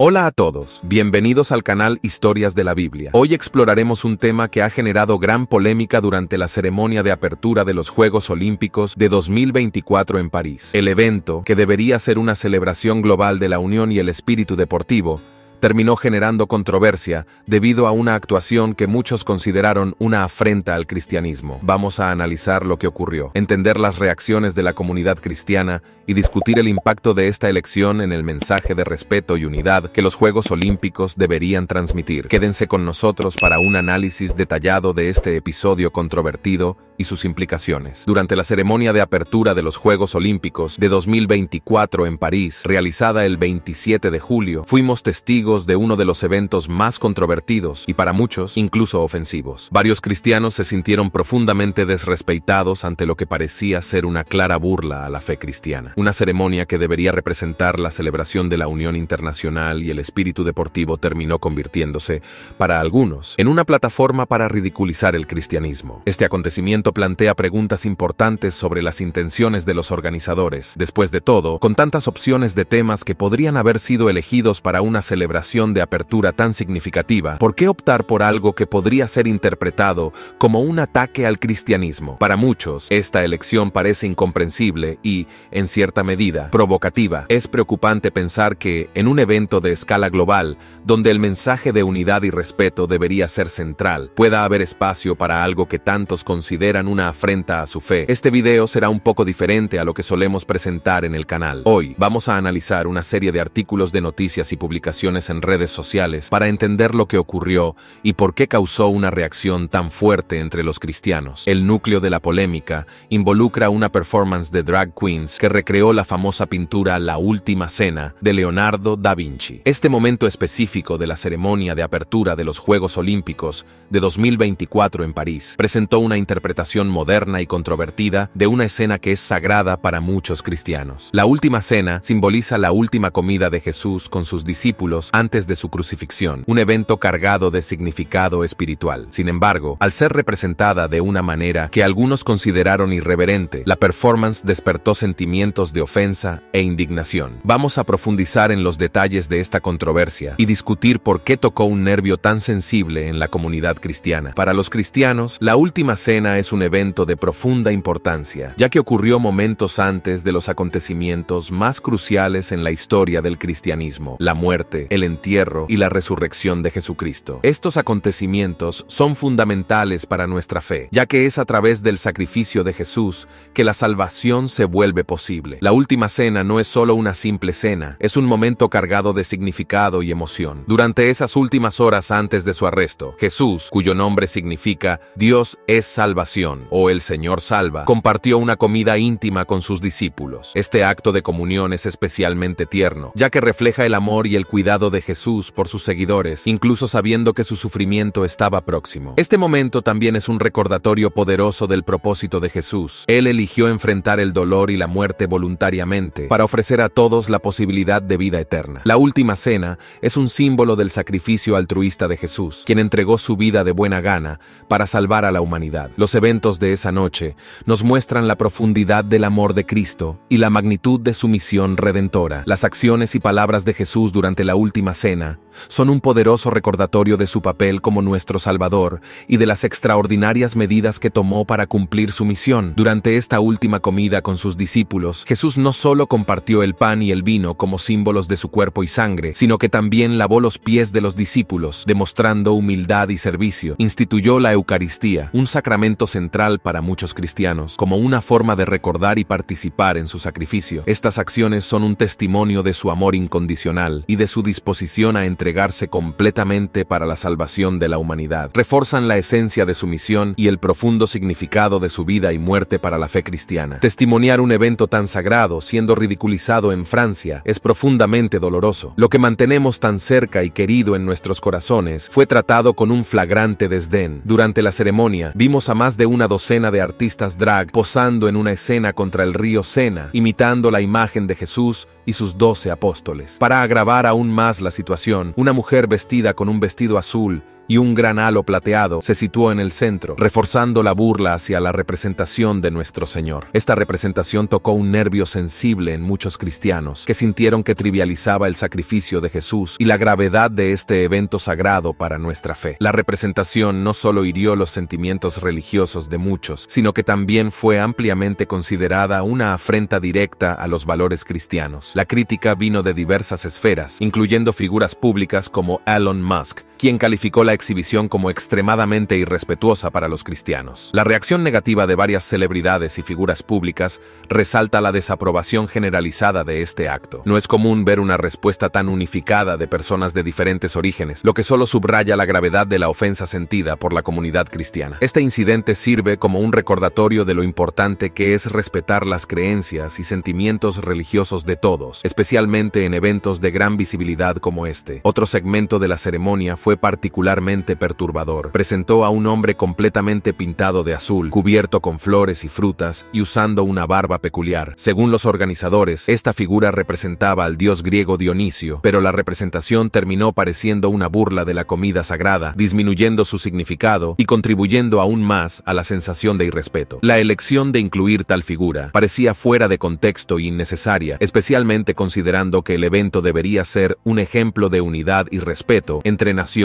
Hola a todos, bienvenidos al canal Historias de la Biblia. Hoy exploraremos un tema que ha generado gran polémica durante la ceremonia de apertura de los Juegos Olímpicos de 2024 en París. El evento, que debería ser una celebración global de la unión y el espíritu deportivo, terminó generando controversia debido a una actuación que muchos consideraron una afrenta al cristianismo. Vamos a analizar lo que ocurrió, entender las reacciones de la comunidad cristiana y discutir el impacto de esta elección en el mensaje de respeto y unidad que los Juegos Olímpicos deberían transmitir. Quédense con nosotros para un análisis detallado de este episodio controvertido y sus implicaciones. Durante la ceremonia de apertura de los Juegos Olímpicos de 2024 en París, realizada el 27 de julio, fuimos testigos de uno de los eventos más controvertidos y para muchos incluso ofensivos. Varios cristianos se sintieron profundamente desrespeitados ante lo que parecía ser una clara burla a la fe cristiana, una ceremonia que debería representar la celebración de la Unión Internacional y el espíritu deportivo terminó convirtiéndose, para algunos, en una plataforma para ridiculizar el cristianismo. Este acontecimiento plantea preguntas importantes sobre las intenciones de los organizadores, después de todo, con tantas opciones de temas que podrían haber sido elegidos para una celebración de apertura tan significativa, ¿por qué optar por algo que podría ser interpretado como un ataque al cristianismo? Para muchos, esta elección parece incomprensible y, en cierta medida, provocativa. Es preocupante pensar que, en un evento de escala global, donde el mensaje de unidad y respeto debería ser central, pueda haber espacio para algo que tantos consideran una afrenta a su fe. Este video será un poco diferente a lo que solemos presentar en el canal. Hoy vamos a analizar una serie de artículos de noticias y publicaciones en redes sociales para entender lo que ocurrió y por qué causó una reacción tan fuerte entre los cristianos. El núcleo de la polémica involucra una performance de drag queens que recreó la famosa pintura La Última Cena de Leonardo da Vinci. Este momento específico de la ceremonia de apertura de los Juegos Olímpicos de 2024 en París presentó una interpretación moderna y controvertida de una escena que es sagrada para muchos cristianos. La Última Cena simboliza la última comida de Jesús con sus discípulos antes de su crucifixión, un evento cargado de significado espiritual. Sin embargo, al ser representada de una manera que algunos consideraron irreverente, la performance despertó sentimientos de ofensa e indignación. Vamos a profundizar en los detalles de esta controversia y discutir por qué tocó un nervio tan sensible en la comunidad cristiana. Para los cristianos, la última cena es un evento de profunda importancia, ya que ocurrió momentos antes de los acontecimientos más cruciales en la historia del cristianismo, la muerte, el entierro y la resurrección de Jesucristo. Estos acontecimientos son fundamentales para nuestra fe, ya que es a través del sacrificio de Jesús que la salvación se vuelve posible. La última cena no es solo una simple cena, es un momento cargado de significado y emoción. Durante esas últimas horas antes de su arresto, Jesús, cuyo nombre significa Dios es salvación o el Señor salva, compartió una comida íntima con sus discípulos. Este acto de comunión es especialmente tierno, ya que refleja el amor y el cuidado de Jesús por sus seguidores, incluso sabiendo que su sufrimiento estaba próximo. Este momento también es un recordatorio poderoso del propósito de Jesús. Él eligió enfrentar el dolor y la muerte voluntariamente para ofrecer a todos la posibilidad de vida eterna. La última cena es un símbolo del sacrificio altruista de Jesús, quien entregó su vida de buena gana para salvar a la humanidad. Los eventos de esa noche nos muestran la profundidad del amor de Cristo y la magnitud de su misión redentora. Las acciones y palabras de Jesús durante la última cena, son un poderoso recordatorio de su papel como nuestro Salvador y de las extraordinarias medidas que tomó para cumplir su misión. Durante esta última comida con sus discípulos, Jesús no solo compartió el pan y el vino como símbolos de su cuerpo y sangre, sino que también lavó los pies de los discípulos, demostrando humildad y servicio. Instituyó la Eucaristía, un sacramento central para muchos cristianos, como una forma de recordar y participar en su sacrificio. Estas acciones son un testimonio de su amor incondicional y de su disposición a entregarse completamente para la salvación de la humanidad. Reforzan la esencia de su misión y el profundo significado de su vida y muerte para la fe cristiana. Testimoniar un evento tan sagrado siendo ridiculizado en Francia es profundamente doloroso. Lo que mantenemos tan cerca y querido en nuestros corazones fue tratado con un flagrante desdén. Durante la ceremonia vimos a más de una docena de artistas drag posando en una escena contra el río Sena, imitando la imagen de Jesús y sus doce apóstoles. Para agravar aún más la situación, una mujer vestida con un vestido azul y un gran halo plateado se situó en el centro, reforzando la burla hacia la representación de nuestro Señor. Esta representación tocó un nervio sensible en muchos cristianos, que sintieron que trivializaba el sacrificio de Jesús y la gravedad de este evento sagrado para nuestra fe. La representación no solo hirió los sentimientos religiosos de muchos, sino que también fue ampliamente considerada una afrenta directa a los valores cristianos. La crítica vino de diversas esferas, incluyendo figuras públicas como Elon Musk, quien calificó la exhibición como extremadamente irrespetuosa para los cristianos. La reacción negativa de varias celebridades y figuras públicas resalta la desaprobación generalizada de este acto. No es común ver una respuesta tan unificada de personas de diferentes orígenes, lo que solo subraya la gravedad de la ofensa sentida por la comunidad cristiana. Este incidente sirve como un recordatorio de lo importante que es respetar las creencias y sentimientos religiosos de todos, especialmente en eventos de gran visibilidad como este. Otro segmento de la ceremonia fue fue particularmente perturbador. Presentó a un hombre completamente pintado de azul, cubierto con flores y frutas y usando una barba peculiar. Según los organizadores, esta figura representaba al dios griego Dionisio, pero la representación terminó pareciendo una burla de la comida sagrada, disminuyendo su significado y contribuyendo aún más a la sensación de irrespeto. La elección de incluir tal figura parecía fuera de contexto e innecesaria, especialmente considerando que el evento debería ser un ejemplo de unidad y respeto entre naciones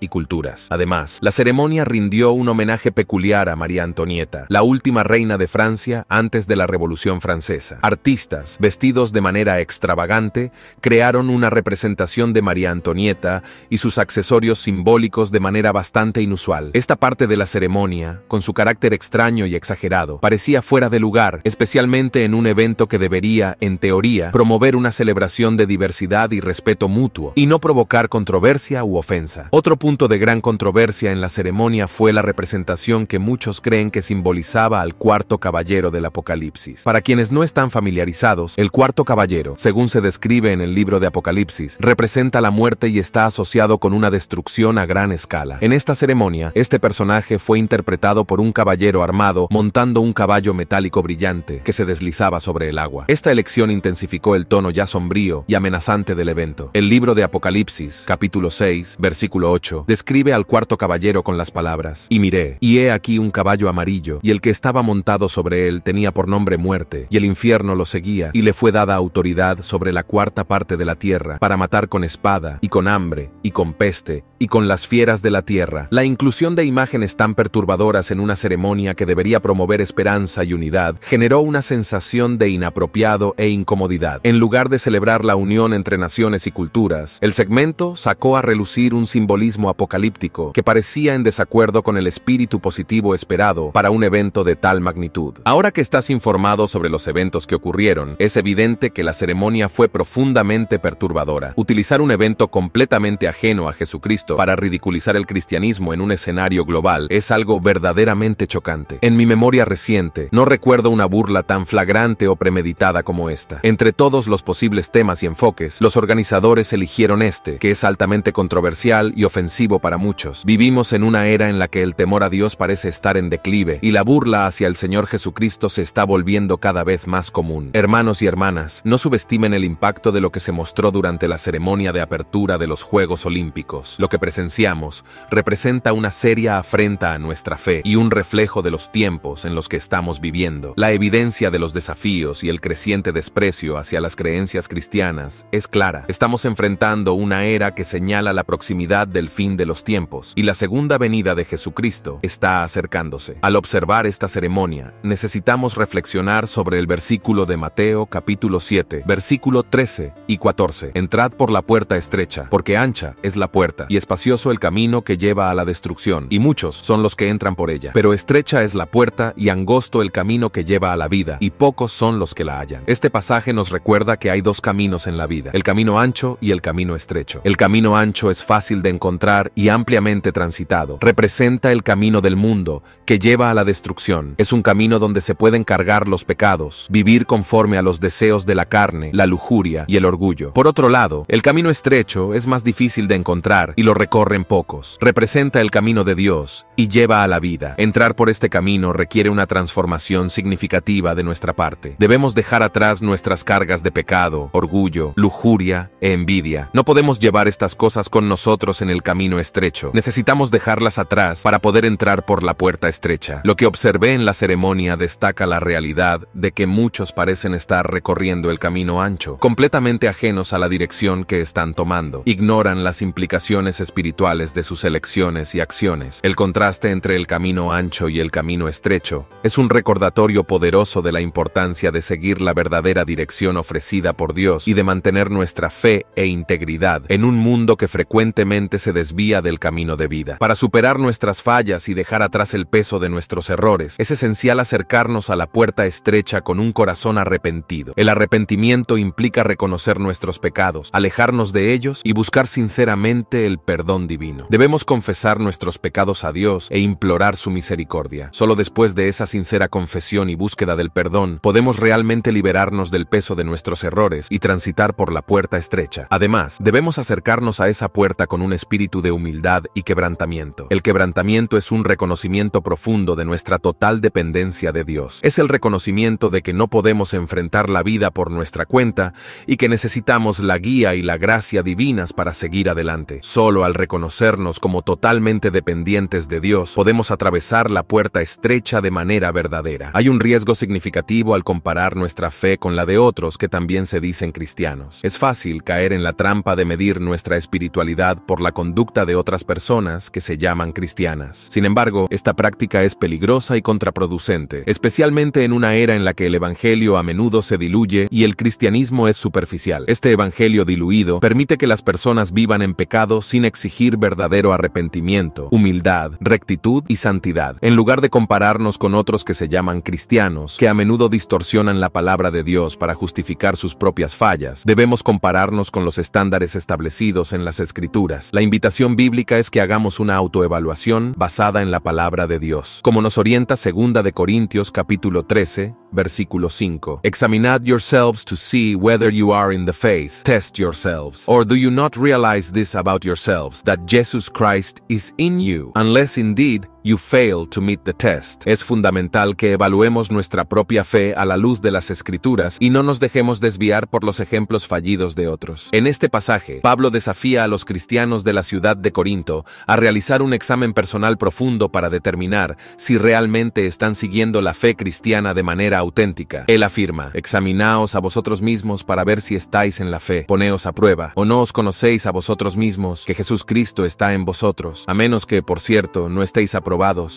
y culturas. Además, la ceremonia rindió un homenaje peculiar a María Antonieta, la última reina de Francia antes de la Revolución Francesa. Artistas, vestidos de manera extravagante, crearon una representación de María Antonieta y sus accesorios simbólicos de manera bastante inusual. Esta parte de la ceremonia, con su carácter extraño y exagerado, parecía fuera de lugar, especialmente en un evento que debería, en teoría, promover una celebración de diversidad y respeto mutuo, y no provocar controversia u ofensa. Otro punto de gran controversia en la ceremonia fue la representación que muchos creen que simbolizaba al cuarto caballero del Apocalipsis. Para quienes no están familiarizados, el cuarto caballero, según se describe en el libro de Apocalipsis, representa la muerte y está asociado con una destrucción a gran escala. En esta ceremonia, este personaje fue interpretado por un caballero armado montando un caballo metálico brillante que se deslizaba sobre el agua. Esta elección intensificó el tono ya sombrío y amenazante del evento. El libro de Apocalipsis, capítulo 6, versículo 8, describe al cuarto caballero con las palabras, Y miré, y he aquí un caballo amarillo, y el que estaba montado sobre él tenía por nombre muerte, y el infierno lo seguía, y le fue dada autoridad sobre la cuarta parte de la tierra, para matar con espada, y con hambre, y con peste, y con las fieras de la tierra. La inclusión de imágenes tan perturbadoras en una ceremonia que debería promover esperanza y unidad generó una sensación de inapropiado e incomodidad. En lugar de celebrar la unión entre naciones y culturas, el segmento sacó a relucir un simbolismo apocalíptico que parecía en desacuerdo con el espíritu positivo esperado para un evento de tal magnitud. Ahora que estás informado sobre los eventos que ocurrieron, es evidente que la ceremonia fue profundamente perturbadora. Utilizar un evento completamente ajeno a Jesucristo para ridiculizar el cristianismo en un escenario global es algo verdaderamente chocante. En mi memoria reciente, no recuerdo una burla tan flagrante o premeditada como esta. Entre todos los posibles temas y enfoques, los organizadores eligieron este, que es altamente controversial y ofensivo para muchos. Vivimos en una era en la que el temor a Dios parece estar en declive y la burla hacia el Señor Jesucristo se está volviendo cada vez más común. Hermanos y hermanas, no subestimen el impacto de lo que se mostró durante la ceremonia de apertura de los Juegos Olímpicos. Lo que presenciamos representa una seria afrenta a nuestra fe y un reflejo de los tiempos en los que estamos viviendo. La evidencia de los desafíos y el creciente desprecio hacia las creencias cristianas es clara. Estamos enfrentando una era que señala la proximidad del fin de los tiempos y la segunda venida de Jesucristo está acercándose. Al observar esta ceremonia, necesitamos reflexionar sobre el versículo de Mateo capítulo 7, versículo 13 y 14. Entrad por la puerta estrecha, porque ancha es la puerta y espacioso el camino que lleva a la destrucción, y muchos son los que entran por ella. Pero estrecha es la puerta y angosto el camino que lleva a la vida, y pocos son los que la hallan. Este pasaje nos recuerda que hay dos caminos en la vida, el camino ancho y el camino estrecho. El camino ancho es fácil de encontrar y ampliamente transitado. Representa el camino del mundo que lleva a la destrucción. Es un camino donde se pueden cargar los pecados, vivir conforme a los deseos de la carne, la lujuria y el orgullo. Por otro lado, el camino estrecho es más difícil de encontrar y lo recorren pocos. Representa el camino de Dios y lleva a la vida. Entrar por este camino requiere una transformación significativa de nuestra parte. Debemos dejar atrás nuestras cargas de pecado, orgullo, lujuria e envidia. No podemos llevar estas cosas con nosotros en el camino estrecho. Necesitamos dejarlas atrás para poder entrar por la puerta estrecha. Lo que observé en la ceremonia destaca la realidad de que muchos parecen estar recorriendo el camino ancho, completamente ajenos a la dirección que están tomando. Ignoran las implicaciones espirituales de sus elecciones y acciones. El contraste entre el camino ancho y el camino estrecho es un recordatorio poderoso de la importancia de seguir la verdadera dirección ofrecida por Dios y de mantener nuestra fe e integridad en un mundo que frecuentemente se desvía del camino de vida. Para superar nuestras fallas y dejar atrás el peso de nuestros errores, es esencial acercarnos a la puerta estrecha con un corazón arrepentido. El arrepentimiento implica reconocer nuestros pecados, alejarnos de ellos y buscar sinceramente el perdón divino. Debemos confesar nuestros pecados a Dios e implorar su misericordia. Solo después de esa sincera confesión y búsqueda del perdón, podemos realmente liberarnos del peso de nuestros errores y transitar por la puerta estrecha. Además, debemos acercarnos a esa puerta con un espíritu de humildad y quebrantamiento. El quebrantamiento es un reconocimiento profundo de nuestra total dependencia de Dios. Es el reconocimiento de que no podemos enfrentar la vida por nuestra cuenta y que necesitamos la guía y la gracia divinas para seguir adelante. Solo al reconocernos como totalmente dependientes de Dios podemos atravesar la puerta estrecha de manera verdadera. Hay un riesgo significativo al comparar nuestra fe con la de otros que también se dicen cristianos. Es fácil caer en la trampa de medir nuestra espiritualidad por la conducta de otras personas que se llaman cristianas. Sin embargo, esta práctica es peligrosa y contraproducente, especialmente en una era en la que el Evangelio a menudo se diluye y el cristianismo es superficial. Este Evangelio diluido permite que las personas vivan en pecado sin exigir verdadero arrepentimiento, humildad, rectitud y santidad, en lugar de compararnos con otros que se llaman cristianos, que a menudo distorsionan la palabra de Dios para justificar sus propias fallas, debemos compararnos con los estándares establecidos en las Escrituras. La invitación bíblica es que hagamos una autoevaluación basada en la palabra de Dios, como nos orienta 2 de Corintios capítulo 13, versículo 5. Examinad yourselves to see whether you are in the faith. Test yourselves. Or do you not realize this about yourselves, that Jesus Christ is in you, unless indeed You fail to meet the test. Es fundamental que evaluemos nuestra propia fe a la luz de las escrituras y no nos dejemos desviar por los ejemplos fallidos de otros. En este pasaje, Pablo desafía a los cristianos de la ciudad de Corinto a realizar un examen personal profundo para determinar si realmente están siguiendo la fe cristiana de manera auténtica. Él afirma, examinaos a vosotros mismos para ver si estáis en la fe, poneos a prueba, o no os conocéis a vosotros mismos que Jesús Cristo está en vosotros, a menos que, por cierto, no estéis a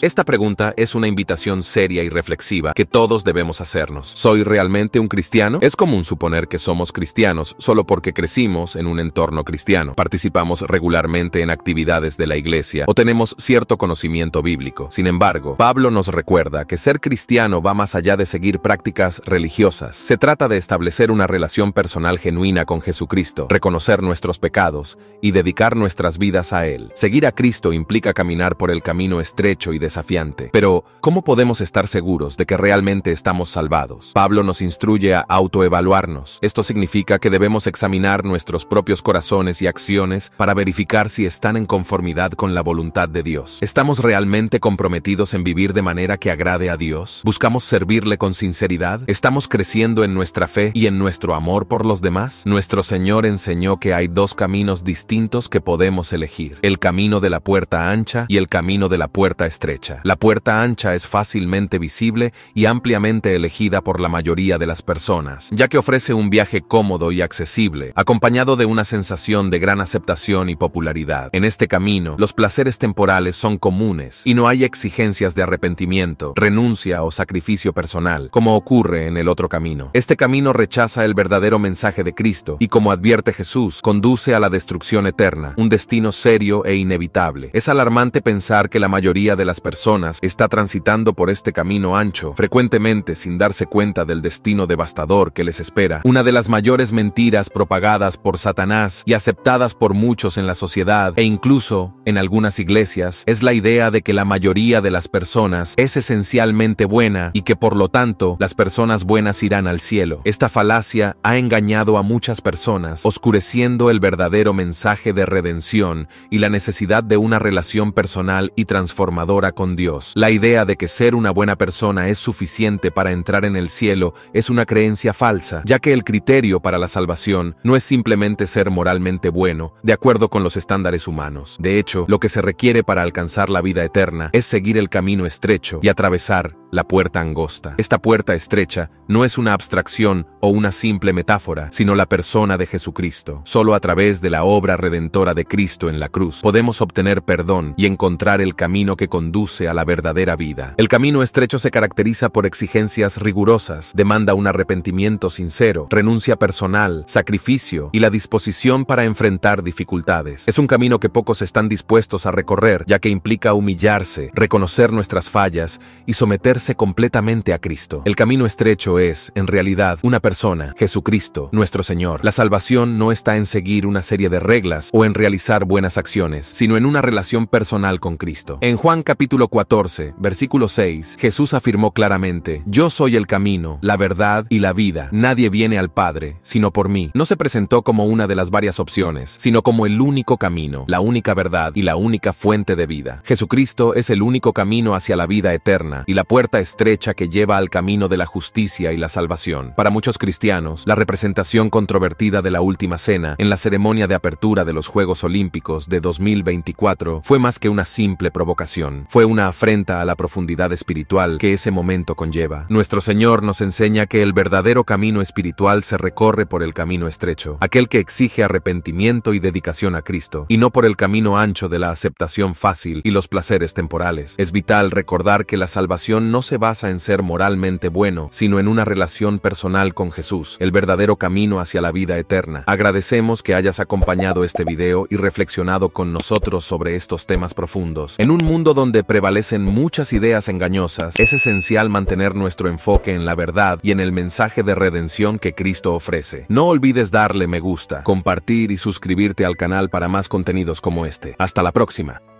esta pregunta es una invitación seria y reflexiva que todos debemos hacernos. ¿Soy realmente un cristiano? Es común suponer que somos cristianos solo porque crecimos en un entorno cristiano, participamos regularmente en actividades de la iglesia o tenemos cierto conocimiento bíblico. Sin embargo, Pablo nos recuerda que ser cristiano va más allá de seguir prácticas religiosas. Se trata de establecer una relación personal genuina con Jesucristo, reconocer nuestros pecados y dedicar nuestras vidas a Él. Seguir a Cristo implica caminar por el camino estrecho y desafiante. Pero, ¿cómo podemos estar seguros de que realmente estamos salvados? Pablo nos instruye a autoevaluarnos. Esto significa que debemos examinar nuestros propios corazones y acciones para verificar si están en conformidad con la voluntad de Dios. ¿Estamos realmente comprometidos en vivir de manera que agrade a Dios? ¿Buscamos servirle con sinceridad? ¿Estamos creciendo en nuestra fe y en nuestro amor por los demás? Nuestro Señor enseñó que hay dos caminos distintos que podemos elegir, el camino de la puerta ancha y el camino de la puerta estrecha. La puerta ancha es fácilmente visible y ampliamente elegida por la mayoría de las personas, ya que ofrece un viaje cómodo y accesible, acompañado de una sensación de gran aceptación y popularidad. En este camino, los placeres temporales son comunes y no hay exigencias de arrepentimiento, renuncia o sacrificio personal, como ocurre en el otro camino. Este camino rechaza el verdadero mensaje de Cristo y como advierte Jesús, conduce a la destrucción eterna, un destino serio e inevitable. Es alarmante pensar que la mayoría de las personas está transitando por este camino ancho, frecuentemente sin darse cuenta del destino devastador que les espera. Una de las mayores mentiras propagadas por Satanás y aceptadas por muchos en la sociedad e incluso en algunas iglesias es la idea de que la mayoría de las personas es esencialmente buena y que por lo tanto las personas buenas irán al cielo. Esta falacia ha engañado a muchas personas, oscureciendo el verdadero mensaje de redención y la necesidad de una relación personal y transformación amadora con Dios. La idea de que ser una buena persona es suficiente para entrar en el cielo es una creencia falsa, ya que el criterio para la salvación no es simplemente ser moralmente bueno, de acuerdo con los estándares humanos. De hecho, lo que se requiere para alcanzar la vida eterna es seguir el camino estrecho y atravesar la puerta angosta. Esta puerta estrecha no es una abstracción o una simple metáfora, sino la persona de Jesucristo. Solo a través de la obra redentora de Cristo en la cruz podemos obtener perdón y encontrar el camino que conduce a la verdadera vida. El camino estrecho se caracteriza por exigencias rigurosas, demanda un arrepentimiento sincero, renuncia personal, sacrificio y la disposición para enfrentar dificultades. Es un camino que pocos están dispuestos a recorrer, ya que implica humillarse, reconocer nuestras fallas y someterse completamente a Cristo. El camino estrecho es, en realidad, una persona, Jesucristo, nuestro Señor. La salvación no está en seguir una serie de reglas o en realizar buenas acciones, sino en una relación personal con Cristo. En Juan Juan capítulo 14, versículo 6, Jesús afirmó claramente, Yo soy el camino, la verdad y la vida. Nadie viene al Padre, sino por mí. No se presentó como una de las varias opciones, sino como el único camino, la única verdad y la única fuente de vida. Jesucristo es el único camino hacia la vida eterna y la puerta estrecha que lleva al camino de la justicia y la salvación. Para muchos cristianos, la representación controvertida de la Última Cena en la ceremonia de apertura de los Juegos Olímpicos de 2024 fue más que una simple provocación fue una afrenta a la profundidad espiritual que ese momento conlleva. Nuestro Señor nos enseña que el verdadero camino espiritual se recorre por el camino estrecho, aquel que exige arrepentimiento y dedicación a Cristo, y no por el camino ancho de la aceptación fácil y los placeres temporales. Es vital recordar que la salvación no se basa en ser moralmente bueno, sino en una relación personal con Jesús, el verdadero camino hacia la vida eterna. Agradecemos que hayas acompañado este video y reflexionado con nosotros sobre estos temas profundos. En un mundo donde prevalecen muchas ideas engañosas, es esencial mantener nuestro enfoque en la verdad y en el mensaje de redención que Cristo ofrece. No olvides darle me gusta, compartir y suscribirte al canal para más contenidos como este. Hasta la próxima.